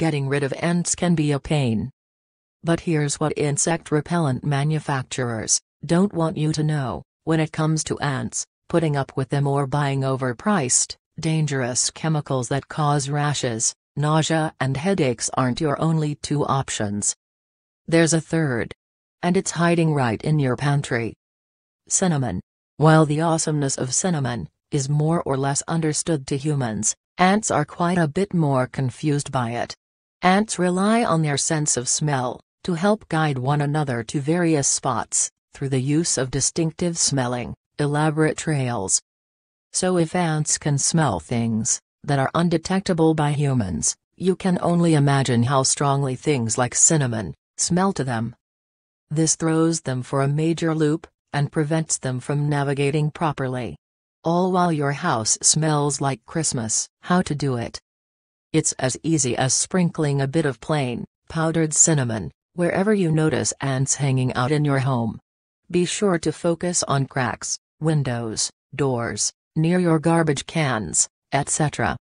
getting rid of ants can be a pain. But here's what insect repellent manufacturers don't want you to know when it comes to ants, putting up with them or buying overpriced, dangerous chemicals that cause rashes, nausea, and headaches aren't your only two options. There's a third. And it's hiding right in your pantry. Cinnamon. While the awesomeness of cinnamon is more or less understood to humans, ants are quite a bit more confused by it. Ants rely on their sense of smell to help guide one another to various spots through the use of distinctive smelling, elaborate trails. So if ants can smell things that are undetectable by humans, you can only imagine how strongly things like cinnamon smell to them. This throws them for a major loop and prevents them from navigating properly. All while your house smells like Christmas. How to do it? It's as easy as sprinkling a bit of plain, powdered cinnamon, wherever you notice ants hanging out in your home. Be sure to focus on cracks, windows, doors, near your garbage cans, etc.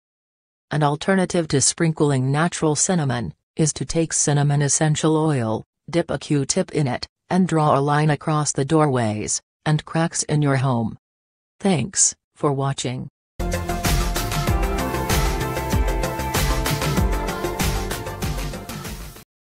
An alternative to sprinkling natural cinnamon is to take cinnamon essential oil, dip a Q-tip in it, and draw a line across the doorways and cracks in your home. Thanks for watching.